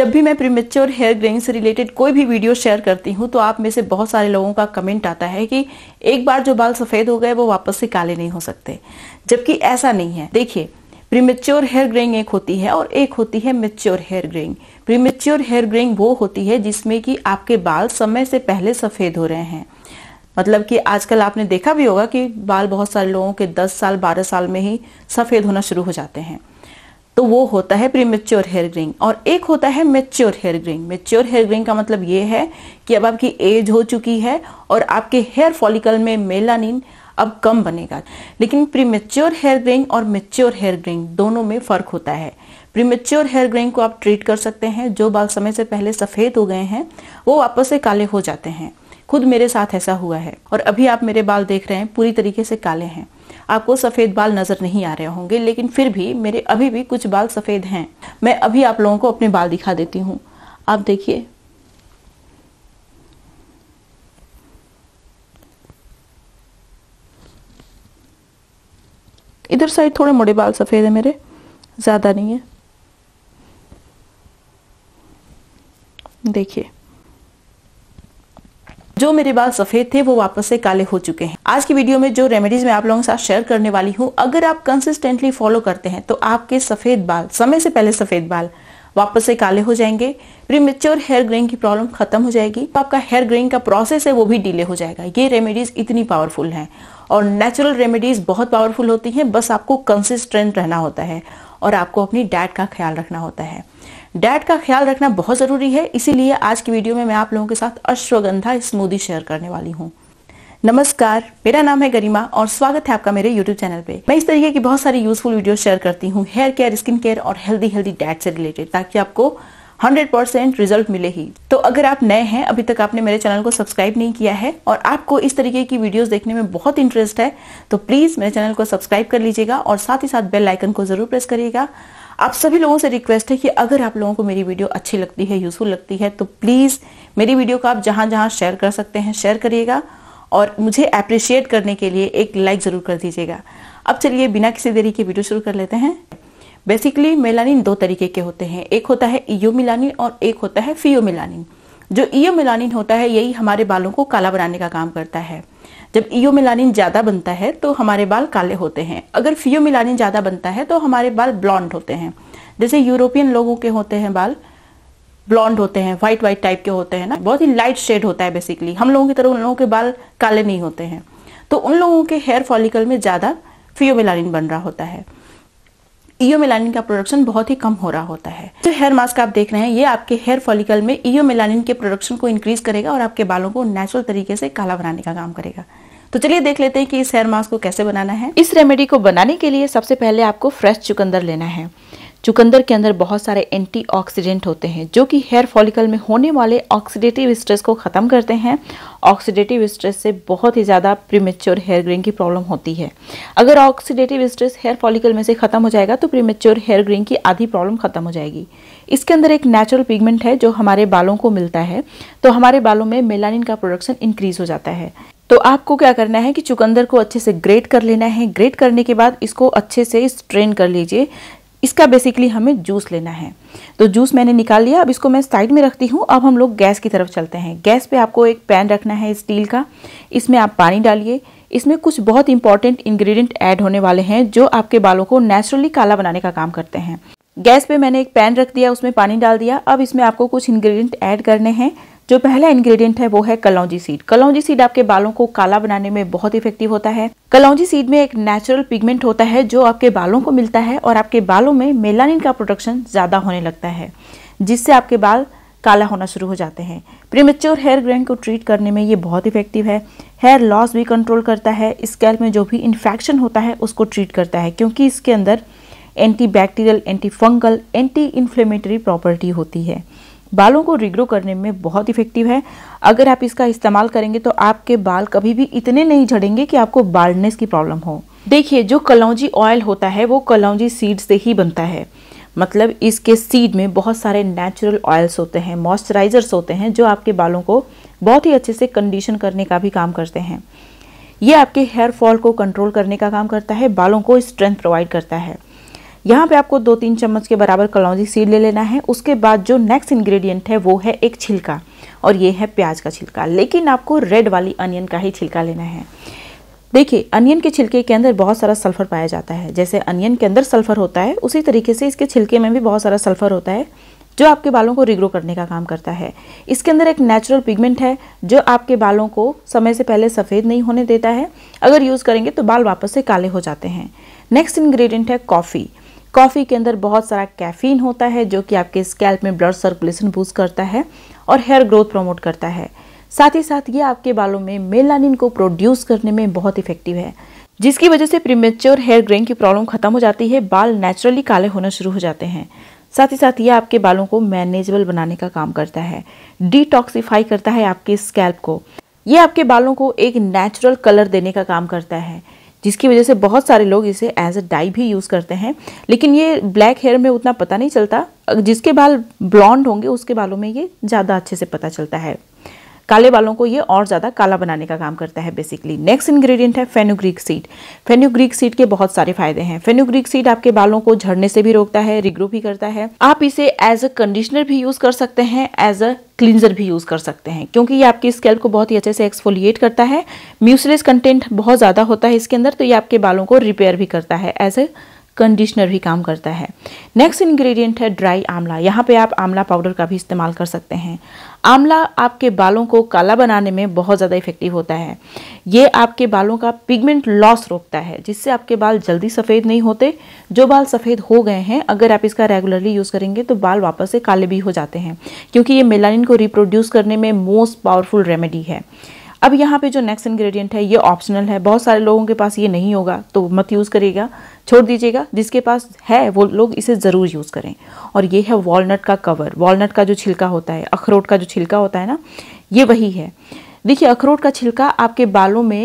जब भी मैं प्रीमेच्योर हेयर ग्रेइंग से रिलेटेड कोई भी वीडियो शेयर करती हूँ तो आप में से बहुत सारे लोगों का कमेंट आता है कि एक बार जो बाल सफ़ेद हो गए वो वापस से काले नहीं हो सकते जबकि ऐसा नहीं है देखिए प्रीमेच्योर हेयर ग्रेइंग एक होती है और एक होती है mature hair greying premature hair greying वो होती है जिसमें कि आपके बाल समय से पहले सफ़ेद हो रहे हैं मतलब कि आजकल आपने देखा भी होगा कि बाल बहुत सारे लोगों के 10 साल 12 साल में ही सफ़ेद होना शुरू हो जाते हैं तो वो होता है प्रीमेच्योर हेयर ग्रिंग और एक होता है mature hair greying mature hair greying का मतलब ये है कि अब आपकी एज हो चुकी है और आपके हेयर फॉलिकल में मेलानिन अब कम बनेगा लेकिन प्रीमेच्योर हेयर ग्रिंग और मेच्योर हेयर ग्रिंग दोनों में फर्क होता है प्रीमेच्योर हेयर ग्रिंग को आप ट्रीट कर सकते हैं जो बाल समय से पहले सफेद हो गए हैं वो वापस से काले हो जाते हैं खुद मेरे साथ ऐसा हुआ है और अभी आप मेरे बाल देख रहे हैं पूरी तरीके से काले हैं आपको सफेद बाल नजर नहीं आ रहे होंगे लेकिन फिर भी मेरे अभी भी कुछ बाल सफेद हैं मैं अभी आप लोगों को अपने बाल दिखा देती हूँ आप देखिए इधर साइड थोड़े मोड़े बाल सफ़ेद है मेरे ज़्यादा नहीं है देखिए जो मेरे बाल सफेद थे वो वापस से काले हो चुके हैं आज की वीडियो में जो रेमेडीज मैं आप लोगों के साथ शेयर करने वाली हूँ अगर आप कंसिस्टेंटली फॉलो करते हैं तो आपके सफेद बाल समय से पहले सफेद बाल वापस से काले हो जाएंगे प्रीमेच्योर हेयर ग्रेइंग की प्रॉब्लम खत्म हो जाएगी तो आपका हेयर ग्रेइंग का प्रोसेस है वो भी डिले हो जाएगा ये रेमेडीज इतनी पावरफुल हैं और नेचुरल रेमेडीज बहुत पावरफुल होती हैं बस आपको कंसिस्टेंट रहना होता है और आपको अपनी डाइट का ख्याल रखना होता है डाइट का ख्याल रखना बहुत ज़रूरी है इसीलिए आज की वीडियो में मैं आप लोगों के साथ अश्वगंधा स्मूदी शेयर करने वाली हूँ नमस्कार मेरा नाम है गरिमा और स्वागत है आपका मेरे YouTube चैनल पे मैं इस तरीके की बहुत सारी यूजफुल वीडियो शेयर करती हूँ हेयर केयर स्किन केयर और हेल्दी हेल्दी डाइट से रिलेटेड ताकि आपको 100% रिजल्ट मिले ही तो अगर आप नए हैं अभी तक आपने मेरे चैनल को सब्सक्राइब नहीं किया है और आपको इस तरीके की वीडियोस देखने में बहुत इंटरेस्ट है तो प्लीज मेरे चैनल को सब्सक्राइब कर लीजिएगा और साथ ही साथ बेल आइकन को जरूर प्रेस करिएगा आप सभी लोगों से रिक्वेस्ट है कि अगर आप लोगों को मेरी वीडियो अच्छी लगती है यूजफुल लगती है तो प्लीज़ मेरी वीडियो को आप जहां जहां शेयर कर सकते हैं शेयर करिएगा और मुझे अप्रिशिएट करने के लिए एक लाइक ज़रूर कर दीजिएगा अब चलिए बिना किसी देरी के वीडियो शुरू कर लेते हैं बेसिकली मेलानिन दो तरीके के होते हैं एक होता है मिलानिन और एक होता है मिलानिन जो मिलानिन होता है यही हमारे बालों को काला बनाने का काम करता है जब ईओमिलानिन ज़्यादा बनता है तो हमारे बाल काले होते हैं अगर फियोमिलानिन ज़्यादा बनता है तो हमारे बाल ब्लॉन्ड होते हैं जैसे यूरोपियन लोगों के होते हैं बाल ब्लॉन्ड होते हैं व्हाइट व्हाइट टाइप के होते हैं ना बहुत ही लाइट शेड होता है बेसिकली हम लोगों की तरह उन लोगों के बाल काले नहीं होते हैं तो उन लोगों के हेयर फॉलिकल में ज़्यादा फियोमिलानिन बन रहा होता है ईओमेलानिन का प्रोडक्शन बहुत ही कम हो रहा होता है जो हेयर मास्क आप देख रहे हैं ये आपके हेयर फॉलिकल में ईओमेलानिन के प्रोडक्शन को इंक्रीज करेगा और आपके बालों को नेचुरल तरीके से काला बनाने का काम करेगा तो चलिए देख लेते हैं कि इस हेयर मास्क को कैसे बनाना है इस रेमेडी को बनाने के लिए सबसे पहले आपको फ्रेश चुकंदर लेना है चुकंदर के अंदर बहुत सारे एंटीऑक्सीडेंट होते हैं जो कि हेयर फॉलिकल में होने वाले ऑक्सीडेटिव स्ट्रेस को ख़त्म करते हैं ऑक्सीडेटिव स्ट्रेस से बहुत ही ज़्यादा प्रीमेच्योर हेयर ग्रीन की प्रॉब्लम होती है अगर ऑक्सीडेटिव स्ट्रेस हेयर फॉलिकल में से ख़त्म हो जाएगा तो प्रीमेच्योर हेयर ग्रीन की आधी प्रॉब्लम ख़त्म हो जाएगी इसके अंदर एक नेचुरल पिगमेंट है जो हमारे बालों को मिलता है तो हमारे बालों में मेलानिन का प्रोडक्शन इंक्रीज हो जाता है तो आपको क्या करना है कि चुकंदर को अच्छे से ग्रेट कर लेना है ग्रेट करने के बाद इसको अच्छे से स्ट्रेन कर लीजिए इसका बेसिकली हमें जूस लेना है तो जूस मैंने निकाल लिया अब इसको मैं साइड में रखती हूँ अब हम लोग गैस की तरफ चलते हैं गैस पे आपको एक पैन रखना है स्टील का इसमें आप पानी डालिए इसमें कुछ बहुत इंपॉर्टेंट इंग्रेडिएंट ऐड होने वाले हैं जो आपके बालों को नेचुरली काला बनाने का काम करते हैं गैस पर मैंने एक पैन रख दिया उसमें पानी डाल दिया अब इसमें आपको कुछ इन्ग्रीडियंट ऐड करने हैं जो पहला इंग्रेडिएंट है वो है कलौजी सीड कलौजी सीड आपके बालों को काला बनाने में बहुत इफेक्टिव होता है कलौजी सीड में एक नेचुरल पिगमेंट होता है जो आपके बालों को मिलता है और आपके बालों में मेलानिन का प्रोडक्शन ज़्यादा होने लगता है जिससे आपके बाल काला होना शुरू हो जाते हैं प्रीमेच्योर हेयर ग्रेन को ट्रीट करने में ये बहुत इफेक्टिव है हेयर लॉस भी कंट्रोल करता है स्केल में जो भी इन्फेक्शन होता है उसको ट्रीट करता है क्योंकि इसके अंदर anti bacterial anti fungal anti inflammatory property होती है बालों को रिग्रो करने में बहुत इफेक्टिव है अगर आप इसका इस्तेमाल करेंगे तो आपके बाल कभी भी इतने नहीं झड़ेंगे कि आपको बाल्डनेस की प्रॉब्लम हो देखिए जो कलौजी ऑयल होता है वो कलौजी सीड से ही बनता है मतलब इसके सीड में बहुत सारे नेचुरल ऑयल्स होते हैं मॉइस्चराइजर्स होते हैं जो आपके बालों को बहुत ही अच्छे से कंडीशन करने का भी काम करते हैं ये आपके हेयर फॉल को कंट्रोल करने का काम करता है बालों को स्ट्रेंथ प्रोवाइड करता है यहाँ पे आपको दो तीन चम्मच के बराबर कलौजी सीड ले लेना है उसके बाद जो नेक्स्ट इंग्रेडिएंट है वो है एक छिलका और ये है प्याज का छिलका लेकिन आपको रेड वाली अनियन का ही छिलका लेना है देखिए अनियन के छिलके के अंदर बहुत सारा सल्फर पाया जाता है जैसे अनियन के अंदर सल्फर होता है उसी तरीके से इसके छिलके में भी बहुत सारा सल्फर होता है जो आपके बालों को रिग्रो करने का काम करता है इसके अंदर एक नेचुरल पिगमेंट है जो आपके बालों को समय से पहले सफ़ेद नहीं होने देता है अगर यूज़ करेंगे तो बाल वापस से काले हो जाते हैं नेक्स्ट इंग्रेडिएंट है कॉफ़ी कॉफ़ी के अंदर बहुत सारा कैफीन होता है जो कि आपके स्कैल्प में ब्लड सर्कुलेशन बूस्ट करता है और हेयर ग्रोथ प्रमोट करता है साथ ही साथ ये आपके बालों में मेलानिन को प्रोड्यूस करने में बहुत इफेक्टिव है जिसकी वजह से प्रीमेच्योर हेयर ग्रेन की प्रॉब्लम खत्म हो जाती है बाल नेचुरली काले होना शुरू हो जाते हैं साथ ही साथ ये आपके बालों को मैनेजेबल बनाने का काम करता है डिटॉक्सीफाई करता है आपके स्कैल्प को ये आपके बालों को एक नेचुरल कलर देने का काम करता है जिसकी वजह से बहुत सारे लोग इसे एज अ डाई भी यूज़ करते हैं लेकिन ये ब्लैक हेयर में उतना पता नहीं चलता जिसके बाल ब्लॉन्ड होंगे उसके बालों में ये ज़्यादा अच्छे से पता चलता है काले बालों को ये और ज़्यादा काला बनाने का काम करता है बेसिकली नेक्स्ट इंग्रेडिएंट है फेनुग्रीक सीड फेनुग्रीक सीड के बहुत सारे फायदे हैं फेनुग्रीक सीड आपके बालों को झड़ने से भी रोकता है रिग्रो भी करता है आप इसे एज अ कंडीशनर भी यूज कर सकते हैं एज अ क्लिनजर भी यूज़ कर सकते हैं क्योंकि ये आपकी स्केल्प को बहुत ही अच्छे से एक्सफोलिएट करता है म्यूसलेस कंटेंट बहुत ज़्यादा होता है इसके अंदर तो ये आपके बालों को रिपेयर भी करता है एज अ कंडीशनर भी काम करता है नेक्स्ट इंग्रेडिएंट है ड्राई आमला यहाँ पे आप आमला पाउडर का भी इस्तेमाल कर सकते हैं आंवला आपके बालों को काला बनाने में बहुत ज़्यादा इफेक्टिव होता है ये आपके बालों का पिगमेंट लॉस रोकता है जिससे आपके बाल जल्दी सफ़ेद नहीं होते जो बाल सफ़ेद हो गए हैं अगर आप इसका रेगुलरली यूज़ करेंगे तो बाल वापस से काले भी हो जाते हैं क्योंकि ये मेलानिन को रिप्रोड्यूस करने में मोस्ट पावरफुल रेमेडी है अब यहाँ पे जो नेक्स्ट इंग्रेडिएंट है ये ऑप्शनल है बहुत सारे लोगों के पास ये नहीं होगा तो मत यूज़ करिएगा छोड़ दीजिएगा जिसके पास है वो लोग इसे ज़रूर यूज़ करें और ये है वॉलनट का कवर वॉलनट का जो छिलका होता है अखरोट का जो छिलका होता है ना ये वही है देखिए अखरोट का छिलका आपके बालों में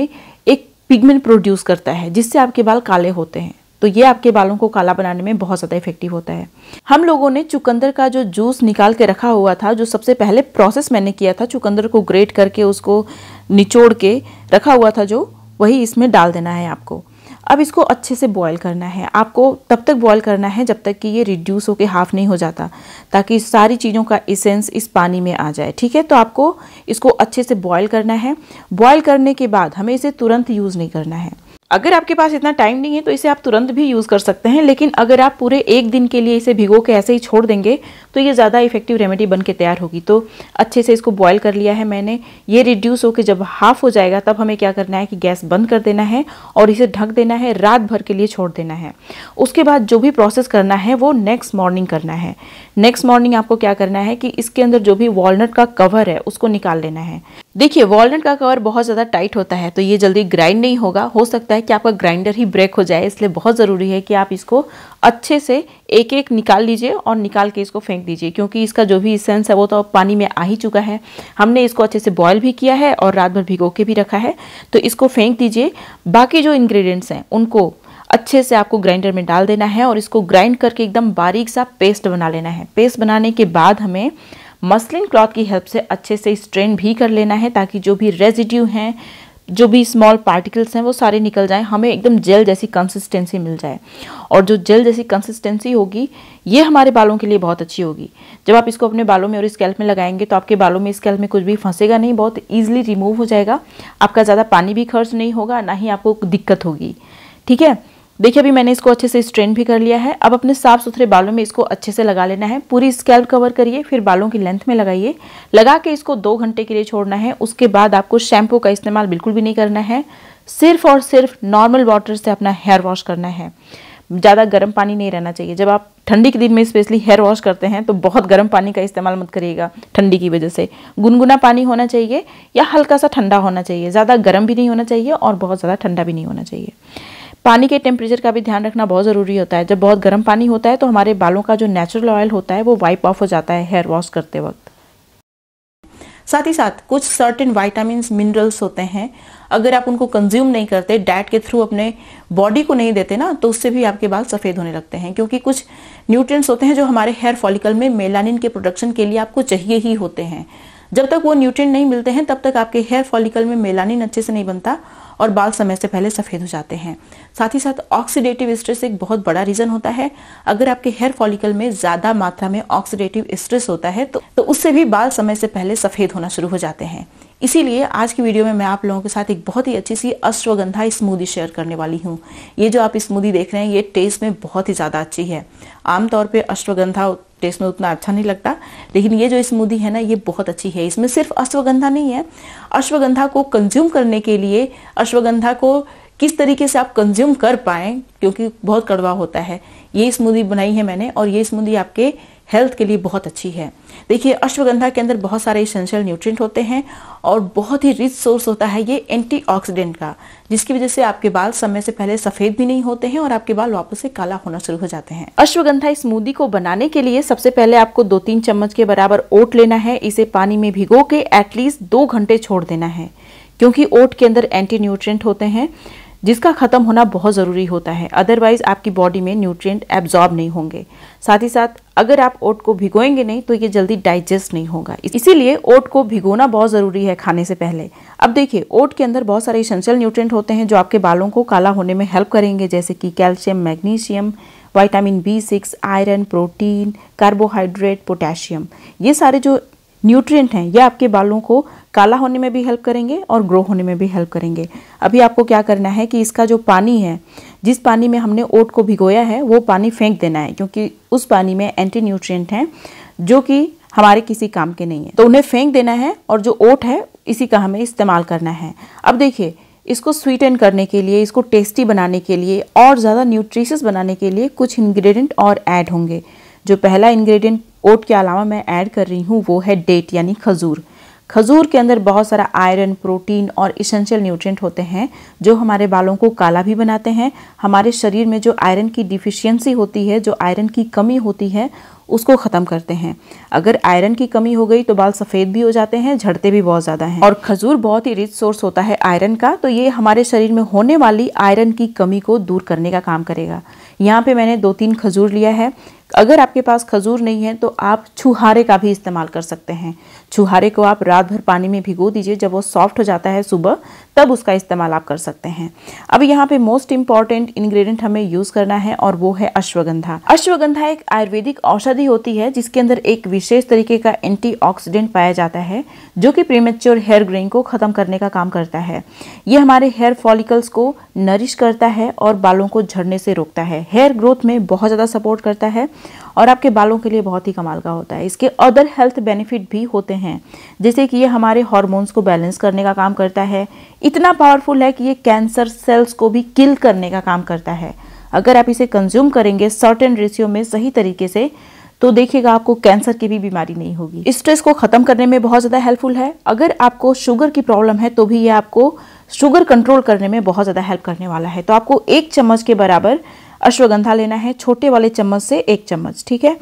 एक पिगमेंट प्रोड्यूस करता है जिससे आपके बाल काले होते हैं तो ये आपके बालों को काला बनाने में बहुत ज़्यादा इफेक्टिव होता है हम लोगों ने चुकंदर का जो जूस निकाल के रखा हुआ था जो सबसे पहले प्रोसेस मैंने किया था चुकंदर को ग्रेट करके उसको निचोड़ के रखा हुआ था जो वही इसमें डाल देना है आपको अब इसको अच्छे से बॉयल करना है आपको तब तक बॉयल करना है जब तक कि ये रिड्यूस होकर हाफ नहीं हो जाता ताकि सारी चीज़ों का इसेंस इस पानी में आ जाए ठीक है तो आपको इसको अच्छे से बॉयल करना है बॉयल करने के बाद हमें इसे तुरंत यूज़ नहीं करना है अगर आपके पास इतना टाइम नहीं है तो इसे आप तुरंत भी यूज़ कर सकते हैं लेकिन अगर आप पूरे एक दिन के लिए इसे भिगो के ऐसे ही छोड़ देंगे तो ये ज़्यादा इफेक्टिव रेमेडी बन के तैयार होगी तो अच्छे से इसको बॉयल कर लिया है मैंने ये रिड्यूस होकर जब हाफ़ हो जाएगा तब हमें क्या करना है कि गैस बंद कर देना है और इसे ढक देना है रात भर के लिए छोड़ देना है उसके बाद जो भी प्रोसेस करना है वो नेक्स्ट मॉर्निंग करना है नेक्स्ट मॉर्निंग आपको क्या करना है कि इसके अंदर जो भी वॉलनट का कवर है उसको निकाल लेना है देखिए वॉलनट का कवर बहुत ज़्यादा टाइट होता है तो ये जल्दी ग्राइंड नहीं होगा हो सकता है कि आपका ग्राइंडर ही ब्रेक हो जाए इसलिए बहुत ज़रूरी है कि आप इसको अच्छे से एक एक निकाल लीजिए और निकाल के इसको फेंक दीजिए क्योंकि इसका जो भी इसेंस है वो तो पानी में आ ही चुका है हमने इसको अच्छे से बॉयल भी किया है और रात भर भिगो के भी रखा है तो इसको फेंक दीजिए बाकी जो इन्ग्रीडियंट्स हैं उनको अच्छे से आपको ग्राइंडर में डाल देना है और इसको ग्राइंड करके एकदम बारीक सा पेस्ट बना लेना है पेस्ट बनाने के बाद हमें मसलिन क्लॉथ की हेल्प से अच्छे से स्ट्रेन भी कर लेना है ताकि जो भी रेजिड्यू हैं जो भी स्मॉल पार्टिकल्स हैं वो सारे निकल जाएं हमें एकदम जेल जैसी कंसिस्टेंसी मिल जाए और जो जेल जैसी कंसिस्टेंसी होगी ये हमारे बालों के लिए बहुत अच्छी होगी जब आप इसको अपने बालों में और स्कैल्प में लगाएंगे तो आपके बालों में स्कैल्प में कुछ भी फंसेगा नहीं बहुत ईजिली रिमूव हो जाएगा आपका ज़्यादा पानी भी खर्च नहीं होगा ना ही आपको दिक्कत होगी ठीक है देखिए अभी मैंने इसको अच्छे से स्ट्रेन भी कर लिया है अब अपने साफ सुथरे बालों में इसको अच्छे से लगा लेना है पूरी स्कैल्प कवर करिए फिर बालों की लेंथ में लगाइए लगा के इसको दो घंटे के लिए छोड़ना है उसके बाद आपको शैम्पू का इस्तेमाल बिल्कुल भी नहीं करना है सिर्फ और सिर्फ नॉर्मल वाटर से अपना हेयर वॉश करना है ज़्यादा गर्म पानी नहीं रहना चाहिए जब आप ठंडी के दिन में स्पेशली हेयर वॉश करते हैं तो बहुत गर्म पानी का इस्तेमाल मत करिएगा ठंडी की वजह से गुनगुना पानी होना चाहिए या हल्का सा ठंडा होना चाहिए ज़्यादा गर्म भी नहीं होना चाहिए और बहुत ज़्यादा ठंडा भी नहीं होना चाहिए पानी के टेम्परेचर का भी ध्यान रखना बहुत ज़रूरी होता है जब बहुत गर्म पानी होता है तो हमारे बालों का जो नेचुरल ऑयल होता है वो वाइप ऑफ हो जाता है हेयर वॉश करते वक्त साथ ही साथ कुछ सर्टेन वाइटामिन मिनरल्स होते हैं अगर आप उनको कंज्यूम नहीं करते डाइट के थ्रू अपने बॉडी को नहीं देते ना तो उससे भी आपके बाल सफ़ेद होने लगते हैं क्योंकि कुछ न्यूट्रिएंट्स होते हैं जो हमारे हेयर फॉलिकल में मेलानिन के प्रोडक्शन के लिए आपको चाहिए ही होते हैं जब तक वो न्यूट्रिएंट नहीं मिलते हैं तब तक आपके हेयर फॉलिकल में मेलानिन अच्छे से नहीं बनता और बाल समय से पहले सफ़ेद हो जाते हैं साथ ही साथ ऑक्सीडेटिव स्ट्रेस एक बहुत बड़ा रीज़न होता है अगर आपके हेयर फॉलिकल में ज़्यादा मात्रा में ऑक्सीडेटिव स्ट्रेस होता है तो, तो उससे भी बाल समय से पहले सफ़ेद होना शुरू हो जाते हैं इसीलिए आज की वीडियो में मैं आप लोगों के साथ एक बहुत ही अच्छी सी अश्वगंधा स्मूदी शेयर करने वाली हूँ ये जो आप स्मूदी देख रहे हैं ये टेस्ट में बहुत ही ज़्यादा अच्छी है आमतौर पर अश्वगंधा टेस्ट में उतना अच्छा नहीं लगता लेकिन ये जो स्मूदी है ना ये बहुत अच्छी है इसमें सिर्फ अश्वगंधा नहीं है अश्वगंधा को कंज्यूम करने के लिए अश्वगंधा को किस तरीके से आप कंज्यूम कर पाएं क्योंकि बहुत कड़वा होता है ये स्मूदी बनाई है मैंने और ये स्मूदी आपके हेल्थ के लिए बहुत अच्छी है देखिए अश्वगंधा के अंदर बहुत सारे इसेंशियल न्यूट्रिएंट होते हैं और बहुत ही रिच सोर्स होता है ये एंटीऑक्सीडेंट का जिसकी वजह से आपके बाल समय से पहले सफेद भी नहीं होते हैं और आपके बाल वापस से काला होना शुरू हो जाते हैं अश्वगंधा स्मूदी को बनाने के लिए सबसे पहले आपको दो तीन चम्मच के बराबर ओट लेना है इसे पानी में भिगो के एटलीस्ट दो घंटे छोड़ देना है क्योंकि ओट के अंदर एंटी न्यूट्रिएंट होते हैं जिसका ख़त्म होना बहुत ज़रूरी होता है अदरवाइज़ आपकी बॉडी में न्यूट्रिएंट एब्जॉर्ब नहीं होंगे साथ ही साथ अगर आप ओट को भिगोएंगे नहीं तो ये जल्दी डाइजेस्ट नहीं होगा इसीलिए ओट को भिगोना बहुत ज़रूरी है खाने से पहले अब देखिए ओट के अंदर बहुत सारे इसेंशियल न्यूट्रेंट होते हैं जो आपके बालों को काला होने में हेल्प करेंगे जैसे कि calcium magnesium vitamin B six iron protein carbohydrate potassium ये सारे जो न्यूट्रिएंट हैं ये आपके बालों को काला होने में भी हेल्प करेंगे और ग्रो होने में भी हेल्प करेंगे अभी आपको क्या करना है कि इसका जो पानी है जिस पानी में हमने ओट को भिगोया है वो पानी फेंक देना है क्योंकि उस पानी में एंटी न्यूट्रियट हैं जो कि हमारे किसी काम के नहीं है तो उन्हें फेंक देना है और जो ओट है इसी का हमें इस्तेमाल करना है अब देखिए इसको स्वीटन करने के लिए इसको टेस्टी बनाने के लिए और ज़्यादा न्यूट्रिशस बनाने के लिए कुछ इन्ग्रीडियंट और ऐड होंगे जो पहला इंग्रेडिएंट ओट के अलावा मैं ऐड कर रही हूँ वो है डेट यानी खजूर खजूर के अंदर बहुत सारा आयरन प्रोटीन और इसेंशियल न्यूट्रिएंट होते हैं जो हमारे बालों को काला भी बनाते हैं हमारे शरीर में जो आयरन की डिफिशियंसी होती है जो आयरन की कमी होती है उसको ख़त्म करते हैं अगर आयरन की कमी हो गई तो बाल सफ़ेद भी हो जाते हैं झड़ते भी बहुत ज़्यादा हैं और खजूर बहुत ही रिच सोर्स होता है आयरन का तो ये हमारे शरीर में होने वाली आयरन की कमी को दूर करने का काम करेगा यहाँ पे मैंने दो तीन खजूर लिया है अगर आपके पास खजूर नहीं है तो आप छुहारे का भी इस्तेमाल कर सकते हैं छुहारे को आप रात भर पानी में भिगो दीजिए जब वो सॉफ्ट हो जाता है सुबह तब उसका इस्तेमाल आप कर सकते हैं अब यहाँ पे मोस्ट इंपॉर्टेंट इन्ग्रीडियंट हमें यूज़ करना है और वो है अश्वगंधा अश्वगंधा एक आयुर्वेदिक औषधि होती है जिसके अंदर एक विशेष तरीके का एंटी पाया जाता है जो कि प्रीमेच्योर हेयर ग्रेइंग को ख़त्म करने का काम करता है ये हमारे हेयर फॉलिकल्स को नरिश करता है और बालों को झड़ने से रोकता है हेयर ग्रोथ में बहुत ज़्यादा सपोर्ट करता है और आपके बालों के लिए बहुत ही कमाल का होता है इसके अदर हेल्थ बेनिफिट भी होते हैं जैसे कि ये हमारे हॉर्मोन्स को बैलेंस करने का काम करता है इतना पावरफुल है कि ये कैंसर सेल्स को भी किल करने का काम करता है अगर आप इसे कंज्यूम करेंगे सर्टेन रेशियो में सही तरीके से तो देखिएगा आपको कैंसर की भी बीमारी नहीं होगी स्ट्रेस को खत्म करने में बहुत ज़्यादा हेल्पफुल है अगर आपको शुगर की प्रॉब्लम है तो भी ये आपको शुगर कंट्रोल करने में बहुत ज़्यादा हेल्प करने वाला है तो आपको एक चम्मच के बराबर अश्वगंधा लेना है छोटे वाले चम्मच से एक चम्मच ठीक है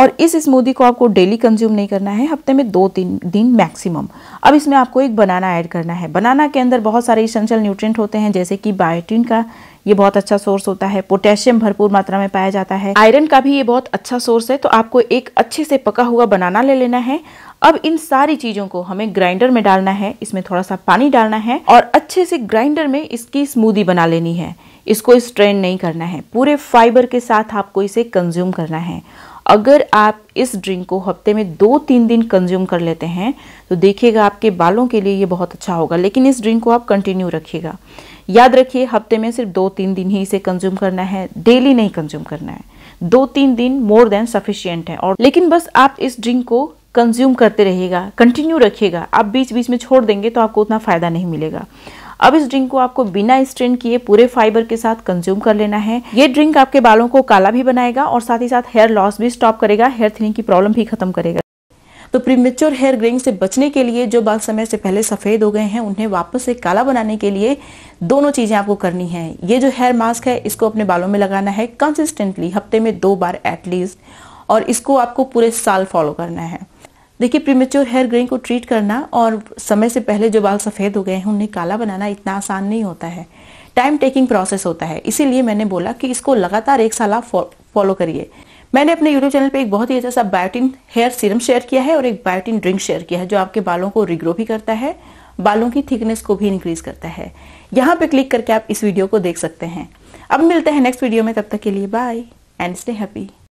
और इस स्मूदी को आपको डेली कंज्यूम नहीं करना है हफ्ते में दो तीन दिन मैक्सिमम अब इसमें आपको एक बनाना ऐड करना है बनाना के अंदर बहुत सारे इसेंशियल न्यूट्रिएंट होते हैं जैसे कि बायोटिन का ये बहुत अच्छा सोर्स होता है पोटेशियम भरपूर मात्रा में पाया जाता है आयरन का भी ये बहुत अच्छा सोर्स है तो आपको एक अच्छे से पका हुआ बनाना ले लेना है अब इन सारी चीज़ों को हमें ग्राइंडर में डालना है इसमें थोड़ा सा पानी डालना है और अच्छे से ग्राइंडर में इसकी स्मूदी बना लेनी है इसको स्ट्रेन इस नहीं करना है पूरे फाइबर के साथ आपको इसे कंज्यूम करना है अगर आप इस ड्रिंक को हफ्ते में दो तीन दिन कंज्यूम कर लेते हैं तो देखिएगा आपके बालों के लिए ये बहुत अच्छा होगा लेकिन इस ड्रिंक को आप कंटिन्यू रखिएगा याद रखिए हफ्ते में सिर्फ दो तीन दिन ही इसे कंज्यूम करना है डेली नहीं कंज्यूम करना है दो तीन दिन मोर देन सफिशियंट है और लेकिन बस आप इस ड्रिंक को कंज्यूम करते रहिएगा कंटिन्यू रखिएगा आप बीच बीच में छोड़ देंगे तो आपको उतना फ़ायदा नहीं मिलेगा अब इस ड्रिंक को आपको बिना स्ट्रेन किए पूरे फाइबर के साथ कंज्यूम कर लेना है ये ड्रिंक आपके बालों को काला भी बनाएगा और साथ ही साथ हेयर लॉस भी स्टॉप करेगा हेयर थिनिंग की प्रॉब्लम भी खत्म करेगा तो प्रीमेच्योर हेयर ग्रेइंग से बचने के लिए जो बाल समय से पहले सफ़ेद हो गए हैं उन्हें वापस से काला बनाने के लिए दोनों चीज़ें आपको करनी है ये जो हेयर मास्क है इसको अपने बालों में लगाना है कंसिस्टेंटली हफ्ते में दो बार एटलीस्ट और इसको आपको पूरे साल फॉलो करना है देखिए प्रीमेच्योर हेयर ग्रेइंग को ट्रीट करना और समय से पहले जो बाल सफ़ेद हो गए हैं उन्हें काला बनाना इतना आसान नहीं होता है टाइम टेकिंग प्रोसेस होता है इसीलिए मैंने बोला कि इसको लगातार एक साल आप फॉलो करिए मैंने अपने यूट्यूब चैनल पे एक बहुत ही अच्छा सा बायोटिन हेयर सीरम शेयर किया है और एक बायोटिन ड्रिंक शेयर किया है जो आपके बालों को रिग्रो भी करता है बालों की थिकनेस को भी इंक्रीज करता है यहाँ पे क्लिक करके आप इस वीडियो को देख सकते हैं अब मिलते हैं नेक्स्ट वीडियो में तब तक के लिए बाय एंड स्टे हैप्पी